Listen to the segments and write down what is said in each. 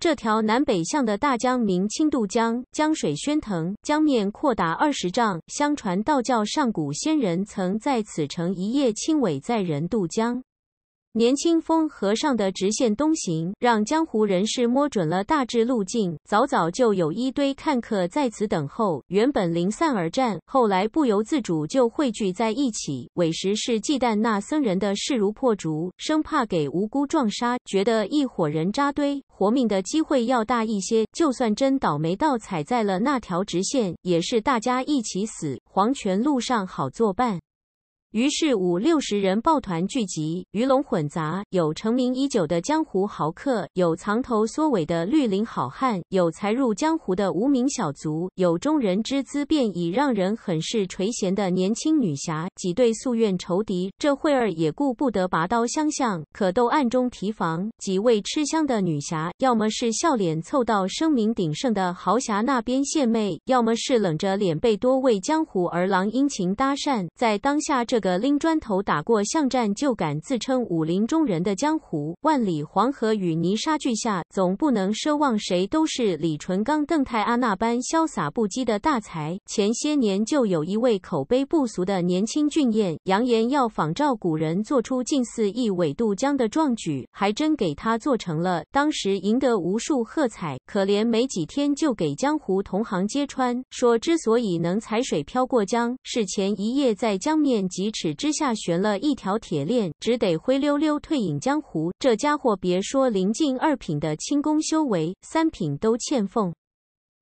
这条南北向的大江，明清渡江，江水喧腾，江面阔达二十丈。相传道教上古仙人曾在此乘一叶亲吻载人渡江。年轻风和尚的直线东行，让江湖人士摸准了大致路径，早早就有一堆看客在此等候。原本零散而战，后来不由自主就汇聚在一起，委实是忌惮那僧人的势如破竹，生怕给无辜撞杀，觉得一伙人扎堆，活命的机会要大一些。就算真倒霉到踩在了那条直线，也是大家一起死，黄泉路上好作伴。于是五六十人抱团聚集，鱼龙混杂，有成名已久的江湖豪客，有藏头缩尾的绿林好汉，有才入江湖的无名小卒，有中人之姿便已让人很是垂涎的年轻女侠，几对夙怨仇敌，这会儿也顾不得拔刀相向，可都暗中提防。几位吃香的女侠，要么是笑脸凑到声名鼎盛的豪侠那边献媚，要么是冷着脸被多位江湖儿郎殷勤搭讪。在当下这。个拎砖头打过巷战就敢自称武林中人的江湖，万里黄河与泥沙俱下，总不能奢望谁都是李淳罡、邓泰阿那般潇洒不羁的大才。前些年就有一位口碑不俗的年轻俊彦，扬言要仿照古人做出近似一纬渡江的壮举，还真给他做成了，当时赢得无数喝彩。可怜没几天就给江湖同行揭穿，说之所以能踩水飘过江，是前一夜在江面急。尺之下悬了一条铁链，只得灰溜溜退隐江湖。这家伙别说临近二品的轻功修为，三品都欠奉。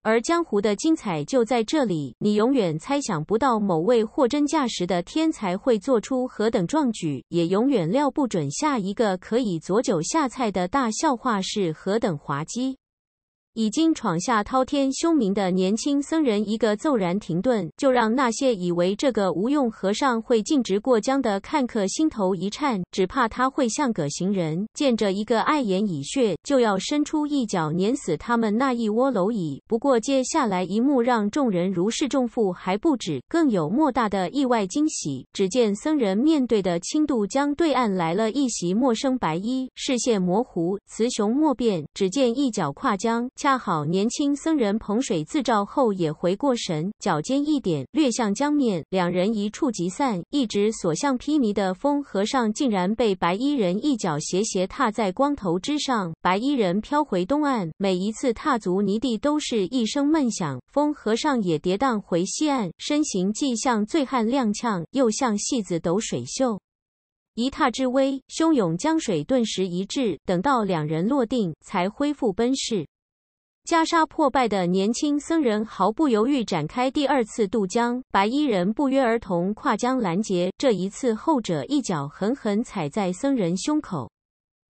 而江湖的精彩就在这里，你永远猜想不到某位货真价实的天才会做出何等壮举，也永远料不准下一个可以佐酒下菜的大笑话是何等滑稽。已经闯下滔天凶名的年轻僧人，一个骤然停顿，就让那些以为这个无用和尚会径直过江的看客心头一颤，只怕他会像个行人，见着一个碍眼蚁穴就要伸出一脚碾死他们那一窝蝼蚁。不过接下来一幕让众人如释重负，还不止，更有莫大的意外惊喜。只见僧人面对的轻渡江对岸来了一袭陌生白衣，视线模糊，雌雄莫辨，只见一脚跨江。恰好年轻僧人捧水自照后也回过神，脚尖一点，略向江面，两人一触即散。一直所向披靡的风和尚竟然被白衣人一脚斜斜踏在光头之上，白衣人飘回东岸。每一次踏足泥地都是一声闷响，风和尚也跌宕回西岸，身形既像醉汉踉跄，又像戏子抖水袖。一踏之危，汹涌江水顿时一滞。等到两人落定，才恢复奔势。袈裟破败的年轻僧人毫不犹豫展开第二次渡江，白衣人不约而同跨江拦截。这一次，后者一脚狠狠踩在僧人胸口，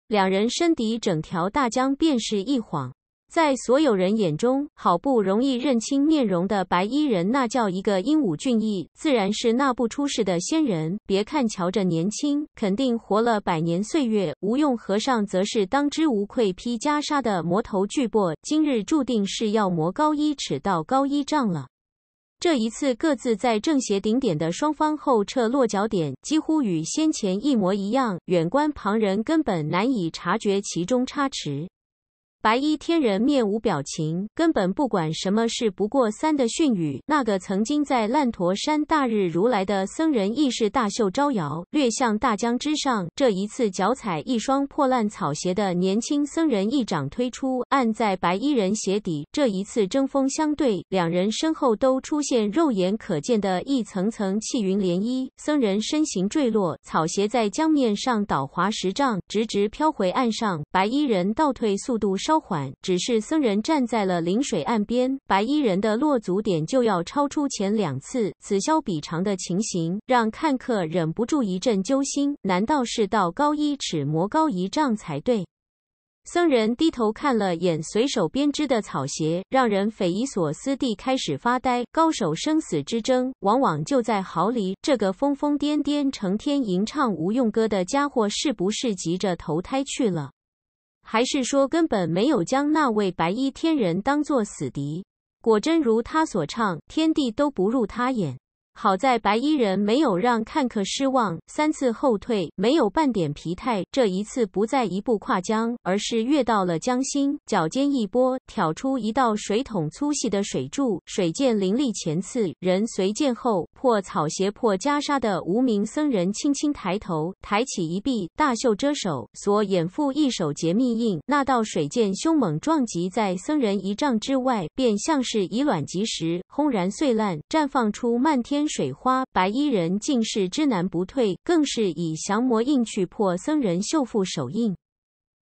两人身底整条大江便是一晃。在所有人眼中，好不容易认清面容的白衣人，那叫一个英武俊逸，自然是那不出世的仙人。别看瞧着年轻，肯定活了百年岁月。无用和尚则是当之无愧披袈裟的魔头巨擘，今日注定是要魔高一尺，道高一丈了。这一次，各自在正邪顶点的双方后撤落脚点，几乎与先前一模一样，远观旁人根本难以察觉其中差池。白衣天人面无表情，根本不管什么事。不过三的训语，那个曾经在烂陀山大日如来的僧人，亦是大袖招摇，略向大江之上。这一次脚踩一双破烂草鞋的年轻僧人，一掌推出，按在白衣人鞋底。这一次针锋相对，两人身后都出现肉眼可见的一层层气云涟漪。僧人身形坠落，草鞋在江面上倒滑十丈，直直飘回岸上。白衣人倒退速度稍。稍缓，只是僧人站在了临水岸边，白衣人的落足点就要超出前两次。此消彼长的情形让看客忍不住一阵揪心。难道是道高一尺魔高一丈才对？僧人低头看了眼随手编织的草鞋，让人匪夷所思地开始发呆。高手生死之争往往就在毫厘。这个疯疯癫癫、成天吟唱无用歌的家伙，是不是急着投胎去了？还是说，根本没有将那位白衣天人当作死敌？果真如他所唱，天地都不入他眼。好在白衣人没有让看客失望，三次后退没有半点疲态。这一次不再一步跨江，而是跃到了江心，脚尖一拨，挑出一道水桶粗细的水柱。水剑凌厉前刺，人随剑后。破草鞋破袈裟的无名僧人轻轻抬头，抬起一臂，大袖遮手，所掩覆一手结命印。那道水剑凶猛撞击，在僧人一丈之外，便像是以卵击石，轰然碎烂，绽放出漫天。水花，白衣人竟是知难不退，更是以降魔印去破僧人袖腹手印，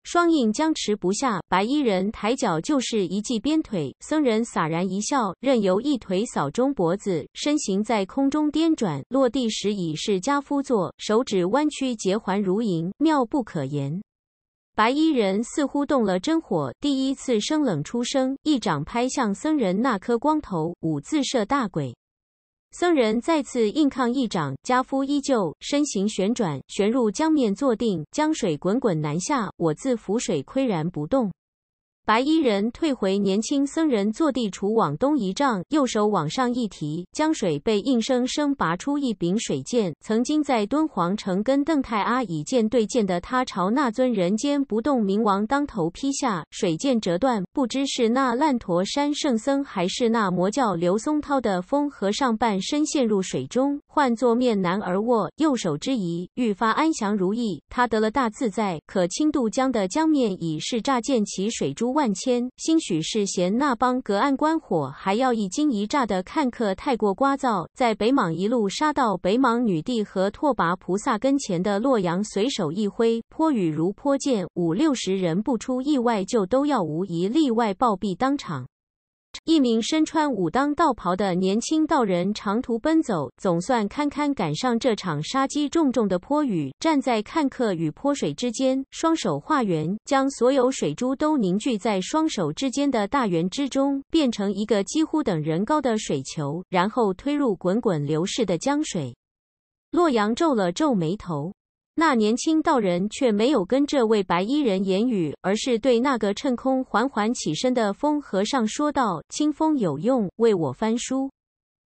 双印僵持不下。白衣人抬脚就是一记鞭腿，僧人洒然一笑，任由一腿扫中脖子，身形在空中颠转，落地时已是家夫坐，手指弯曲结环如银，妙不可言。白衣人似乎动了真火，第一次生冷出声，一掌拍向僧人那颗光头，五字射大鬼。僧人再次硬抗一掌，家夫依旧身形旋转，旋入江面坐定。江水滚滚南下，我自浮水岿然不动。白衣人退回，年轻僧人坐地处往东一丈，右手往上一提，江水被硬生生拔出一柄水剑。曾经在敦煌城跟邓太阿以剑对剑的他，朝那尊人间不动明王当头劈下，水剑折断。不知是那烂陀山圣僧，还是那魔教刘松涛的风和尚，半身陷入水中，换作面南而卧，右手之仪愈发安详如意。他得了大自在，可轻渡江的江面已是乍见其水珠。万千，兴许是嫌那帮隔岸观火还要一惊一乍的看客太过聒噪，在北莽一路杀到北莽女帝和拓跋菩萨跟前的洛阳，随手一挥，泼雨如泼溅，五六十人不出意外就都要无一例外暴毙当场。一名身穿武当道袍的年轻道人长途奔走，总算堪堪赶上这场杀机重重的泼雨。站在看客与泼水之间，双手化圆，将所有水珠都凝聚在双手之间的大圆之中，变成一个几乎等人高的水球，然后推入滚滚流逝的江水。洛阳皱了皱眉头。那年轻道人却没有跟这位白衣人言语，而是对那个趁空缓缓起身的风和尚说道：“清风有用，为我翻书；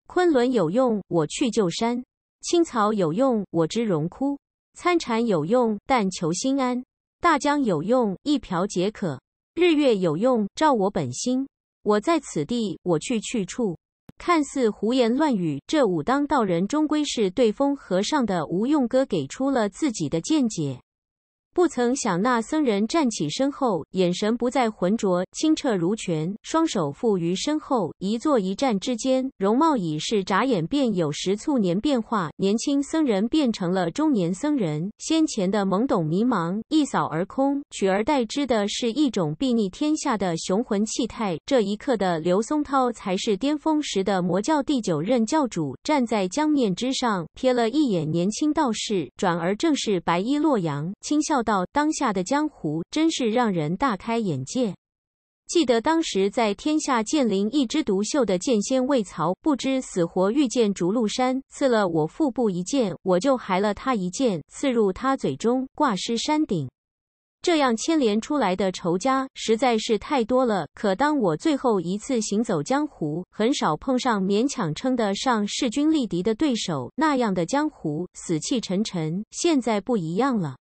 昆仑有用，我去旧山；青草有用，我知荣枯；参禅有用，但求心安；大江有用，一瓢解渴；日月有用，照我本心。我在此地，我去去处。”看似胡言乱语，这武当道人终归是对风和尚的无用哥给出了自己的见解。不曾想，那僧人站起身后，眼神不再浑浊，清澈如泉。双手负于身后，一坐一站之间，容貌已是眨眼便有十数年变化。年轻僧人变成了中年僧人，先前的懵懂迷茫一扫而空，取而代之的是一种睥睨天下的雄浑气态。这一刻的刘松涛才是巅峰时的魔教第九任教主，站在江面之上，瞥了一眼年轻道士，转而正是白衣洛阳，轻笑。到当下的江湖，真是让人大开眼界。记得当时在天下剑灵一枝独秀的剑仙魏曹，不知死活遇见逐鹿山，刺了我腹部一剑，我就还了他一剑，刺入他嘴中，挂尸山顶。这样牵连出来的仇家实在是太多了。可当我最后一次行走江湖，很少碰上勉强称得上势均力敌的对手。那样的江湖死气沉沉，现在不一样了。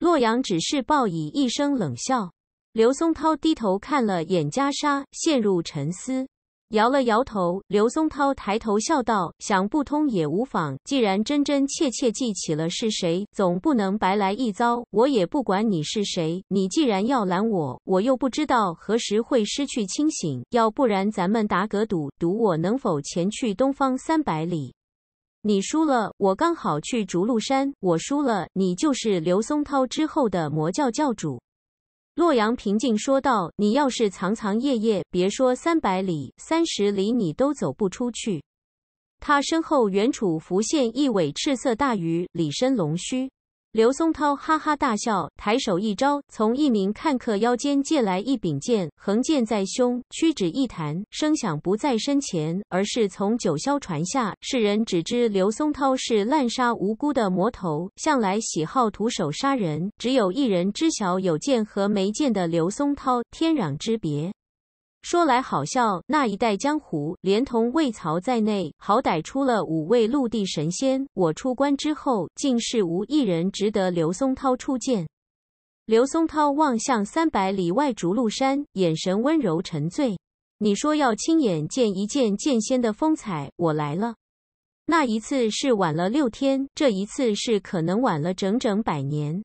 洛阳只是报以一声冷笑。刘松涛低头看了眼袈裟，陷入沉思，摇了摇头。刘松涛抬头笑道：“想不通也无妨，既然真真切切记起了是谁，总不能白来一遭。我也不管你是谁，你既然要拦我，我又不知道何时会失去清醒。要不然，咱们打个赌，赌我能否前去东方三百里。”你输了，我刚好去逐鹿山。我输了，你就是刘松涛之后的魔教教主。洛阳平静说道：“你要是藏藏掖掖，别说三百里，三十里你都走不出去。”他身后远处浮现一尾赤色大鱼，里身龙须。刘松涛哈哈大笑，抬手一招，从一名看客腰间借来一柄剑，横剑在胸，屈指一弹，声响不在身前，而是从九霄传下。世人只知刘松涛是滥杀无辜的魔头，向来喜好徒手杀人，只有一人知晓有剑和没剑的刘松涛天壤之别。说来好笑，那一代江湖，连同魏曹在内，好歹出了五位陆地神仙。我出关之后，竟是无一人值得刘松涛出剑。刘松涛望向三百里外逐鹿山，眼神温柔沉醉。你说要亲眼见一见剑仙的风采，我来了。那一次是晚了六天，这一次是可能晚了整整百年。